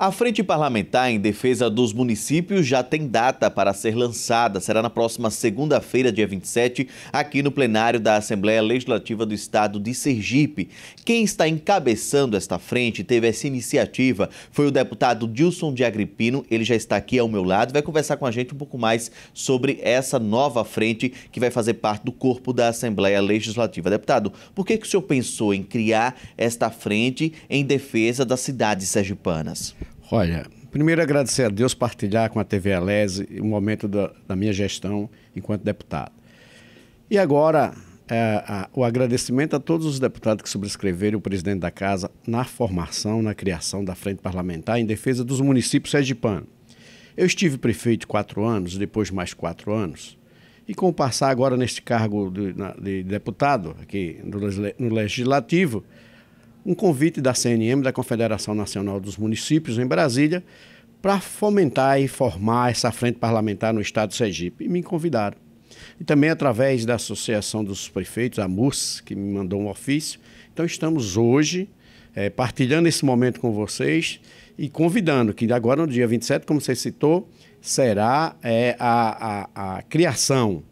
A Frente Parlamentar em Defesa dos Municípios já tem data para ser lançada. Será na próxima segunda-feira, dia 27, aqui no plenário da Assembleia Legislativa do Estado de Sergipe. Quem está encabeçando esta frente, teve essa iniciativa, foi o deputado Dilson de Agripino. Ele já está aqui ao meu lado, vai conversar com a gente um pouco mais sobre essa nova frente que vai fazer parte do corpo da Assembleia Legislativa. Deputado, por que, que o senhor pensou em criar esta frente em defesa das cidades sergipanas? Olha, primeiro agradecer a Deus partilhar com a TV Alese o momento da, da minha gestão enquanto deputado. E agora, é, a, o agradecimento a todos os deputados que subscreveram o presidente da Casa na formação, na criação da Frente Parlamentar em defesa dos municípios sergipanos. Eu estive prefeito quatro anos, depois mais quatro anos, e com o passar agora neste cargo de, de deputado aqui no, no Legislativo, um convite da CNM, da Confederação Nacional dos Municípios, em Brasília, para fomentar e formar essa frente parlamentar no estado do Sergipe. E me convidaram. E também através da Associação dos Prefeitos, a MUS, que me mandou um ofício. Então estamos hoje é, partilhando esse momento com vocês e convidando que agora no dia 27, como você citou, será é, a, a, a, criação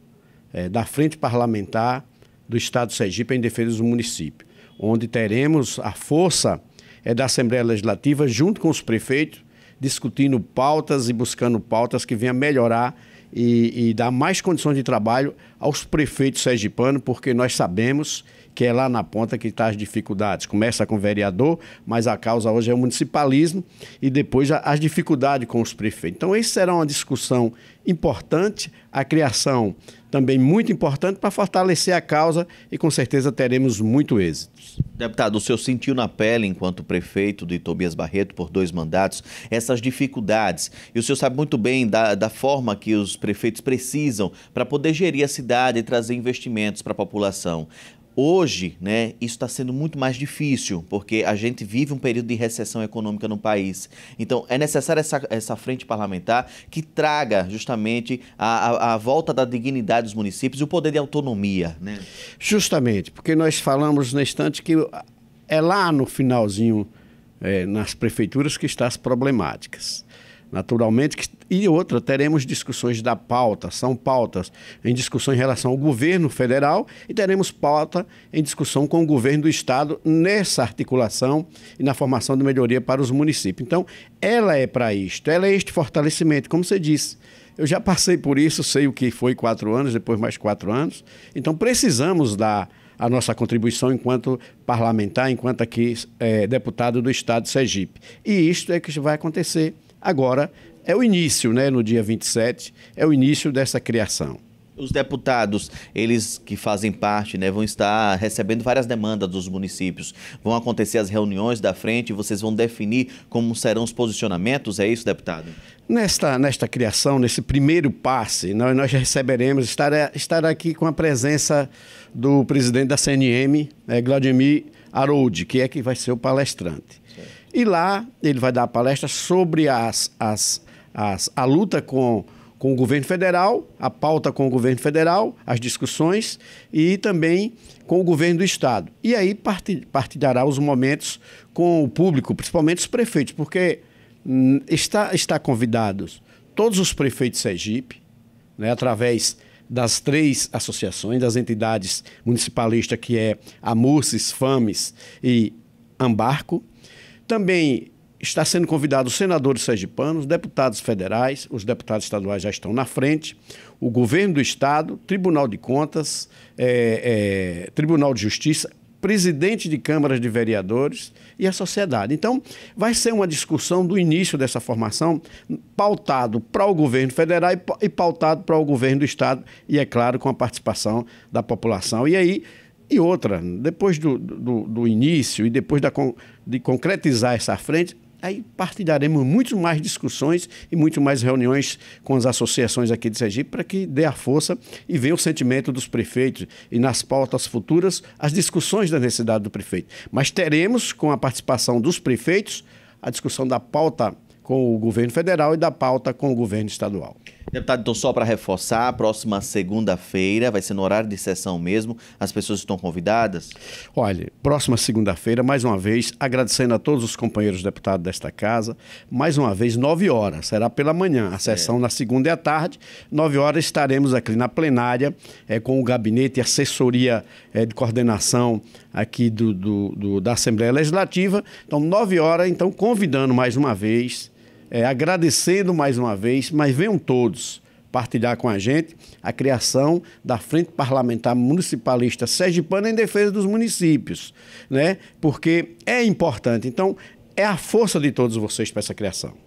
é, da Frente Parlamentar do Estado do Sergipe em defesa do município onde teremos a força é, da Assembleia Legislativa, junto com os prefeitos, discutindo pautas e buscando pautas que venham melhorar e, e, dar mais condições de trabalho aos prefeitos sergipanos, porque nós sabemos que é lá na ponta que está as dificuldades. Começa com o vereador, mas a causa hoje é o municipalismo e depois as dificuldades com os prefeitos. Então, isso será uma discussão importante, a criação também muito importante para fortalecer a causa e com certeza teremos muito êxito Deputado, o senhor sentiu na pele, enquanto prefeito de Tobias Barreto, por dois mandatos, essas dificuldades. E o senhor sabe muito bem da, da forma que os prefeitos precisam para poder gerir a cidade e trazer investimentos para a população. Hoje, né, isso está sendo muito mais difícil, porque a gente vive um período de recessão econômica no país. Então, é necessária essa, essa frente parlamentar que traga justamente a, a, a volta da dignidade dos municípios e o poder de autonomia. Né? Justamente, porque nós falamos na instante que é lá no finalzinho, é, nas prefeituras, que estão as problemáticas. Naturalmente, que, e outra, teremos discussões da pauta, são pautas em discussão em relação ao governo federal e teremos pauta em discussão com o governo do estado nessa articulação e na formação de melhoria para os municípios. Então, ela é para isto, ela é este fortalecimento, como você disse. Eu já passei por isso, sei o que foi quatro anos, depois mais quatro anos. Então, precisamos dar a nossa contribuição enquanto parlamentar, enquanto aqui é, deputado do Estado de Sergipe. E isto é que vai acontecer Agora, é o início, né, no dia 27, é o início dessa criação. Os deputados, eles que fazem parte, né, vão estar recebendo várias demandas dos municípios. Vão acontecer as reuniões da frente, vocês vão definir como serão os posicionamentos, é isso, deputado? Nesta, nesta criação, nesse primeiro passe, nós, nós receberemos, estar estar aqui com a presença do presidente da CNM, é, né, Gladimir Harold, que é que vai ser o palestrante. Certo. E lá ele vai dar a palestra sobre as, as, as, a luta com, com o governo federal, a pauta com o governo federal, as discussões e também com o governo do estado. E aí partilhará os momentos com o público, principalmente os prefeitos, porque hum, está, está convidados todos os prefeitos Sergipe, né, através das três associações, das entidades municipalistas que é a Mursis, FAMES e Ambarco, também está sendo convidado os senadores sergipanos, deputados federais, os deputados estaduais já estão na frente, o governo do Estado, Tribunal de Contas, é, é, Tribunal de Justiça, presidente de câmaras de vereadores e a sociedade. Então, vai ser uma discussão do início dessa formação, pautado para o governo federal e pautado para o governo do Estado, e é claro, com a participação da população. E aí e outra, depois do, do, do início e depois da, de concretizar essa frente, aí partilharemos muito mais discussões e muito mais reuniões com as associações aqui de Sergipe para que dê a força e venha o sentimento dos prefeitos e nas pautas futuras as discussões da necessidade do prefeito. Mas teremos, com a participação dos prefeitos, a discussão da pauta com o governo federal e da pauta com o governo estadual. Deputado, então só para reforçar, próxima segunda-feira, vai ser no horário de sessão mesmo, as pessoas estão convidadas? Olha, próxima segunda-feira, mais uma vez, agradecendo a todos os companheiros deputados desta casa, mais uma vez, nove horas, será pela manhã, a sessão é. na segunda e à tarde, nove horas estaremos aqui na plenária, é, com o gabinete e assessoria é, de coordenação aqui do, do, do, da Assembleia Legislativa, então nove horas, então convidando mais uma vez é, agradecendo mais uma vez, mas venham todos partilhar com a gente a criação da Frente Parlamentar Municipalista Sergipana em defesa dos municípios, né? Porque é importante. Então, é a força de todos vocês para essa criação.